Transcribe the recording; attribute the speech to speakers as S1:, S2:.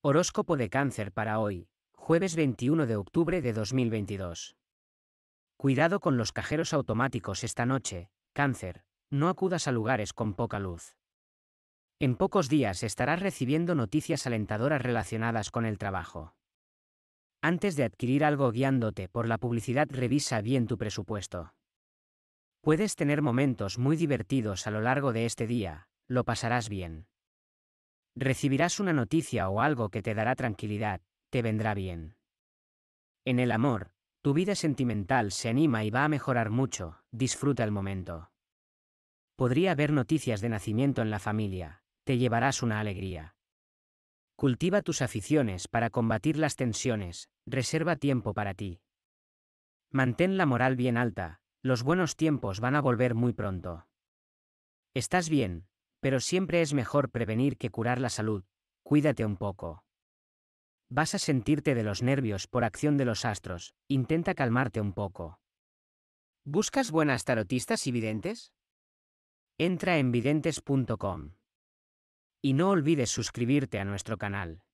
S1: Horóscopo de cáncer para hoy, jueves 21 de octubre de 2022. Cuidado con los cajeros automáticos esta noche, cáncer, no acudas a lugares con poca luz. En pocos días estarás recibiendo noticias alentadoras relacionadas con el trabajo. Antes de adquirir algo guiándote por la publicidad, revisa bien tu presupuesto. Puedes tener momentos muy divertidos a lo largo de este día, lo pasarás bien recibirás una noticia o algo que te dará tranquilidad, te vendrá bien. En el amor, tu vida sentimental se anima y va a mejorar mucho, disfruta el momento. Podría haber noticias de nacimiento en la familia, te llevarás una alegría. Cultiva tus aficiones para combatir las tensiones, reserva tiempo para ti. Mantén la moral bien alta, los buenos tiempos van a volver muy pronto. Estás bien, pero siempre es mejor prevenir que curar la salud, cuídate un poco. Vas a sentirte de los nervios por acción de los astros, intenta calmarte un poco. ¿Buscas buenas tarotistas y videntes? Entra en videntes.com. Y no olvides suscribirte a nuestro canal.